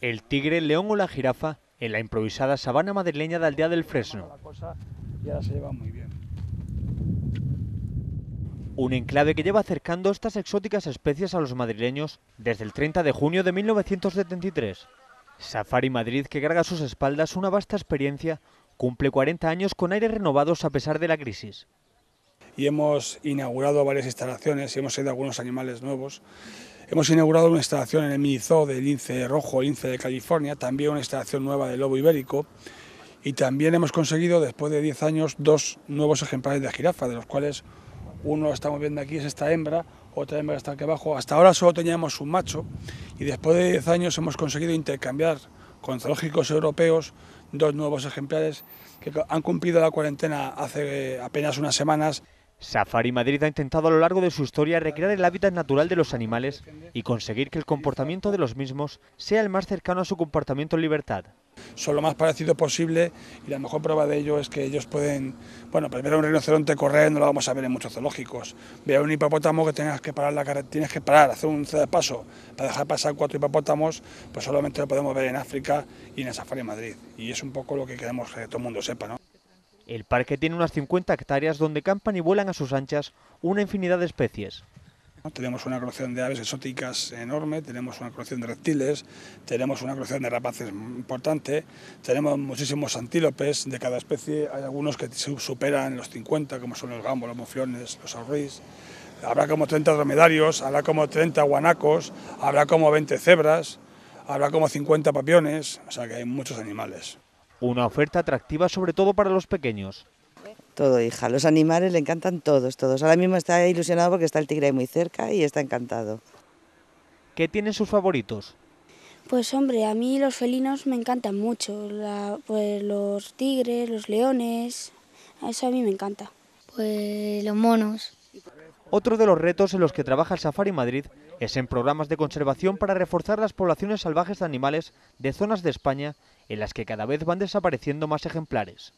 El tigre, león o la jirafa en la improvisada sabana madrileña de Aldea del Fresno. Un enclave que lleva acercando estas exóticas especies a los madrileños desde el 30 de junio de 1973. Safari Madrid, que carga a sus espaldas una vasta experiencia, cumple 40 años con aires renovados a pesar de la crisis y hemos inaugurado varias instalaciones y hemos ido algunos animales nuevos. Hemos inaugurado una instalación en el mini zoo del lince rojo, lince de California, también una instalación nueva del lobo ibérico y también hemos conseguido, después de 10 años, dos nuevos ejemplares de jirafa, de los cuales uno estamos viendo aquí, es esta hembra, otra hembra está aquí abajo. Hasta ahora solo teníamos un macho y después de 10 años hemos conseguido intercambiar con zoológicos europeos dos nuevos ejemplares que han cumplido la cuarentena hace apenas unas semanas. Safari Madrid ha intentado a lo largo de su historia recrear el hábitat natural de los animales y conseguir que el comportamiento de los mismos sea el más cercano a su comportamiento en libertad. Son lo más parecido posible y la mejor prueba de ello es que ellos pueden, bueno, primero ver un rinoceronte correr no lo vamos a ver en muchos zoológicos. Ver a un hipopótamo que tengas que parar, la tienes que parar, hacer un de paso para dejar pasar cuatro hipopótamos, pues solamente lo podemos ver en África y en el Safari Madrid. Y es un poco lo que queremos que todo el mundo sepa, ¿no? El parque tiene unas 50 hectáreas donde campan y vuelan a sus anchas una infinidad de especies. Tenemos una colección de aves exóticas enorme, tenemos una colección de reptiles, tenemos una colección de rapaces importante, tenemos muchísimos antílopes de cada especie, hay algunos que superan los 50, como son los gambos, los mofiones, los aurris. Habrá como 30 dromedarios, habrá como 30 guanacos, habrá como 20 cebras, habrá como 50 papiones, o sea que hay muchos animales. Una oferta atractiva sobre todo para los pequeños. Todo, hija. Los animales le encantan todos, todos. Ahora mismo está ilusionado porque está el tigre muy cerca y está encantado. ¿Qué tienen sus favoritos? Pues hombre, a mí los felinos me encantan mucho. pues los tigres, los leones, eso a mí me encanta. Pues los monos. Otro de los retos en los que trabaja el Safari Madrid es en programas de conservación para reforzar las poblaciones salvajes de animales de zonas de España en las que cada vez van desapareciendo más ejemplares.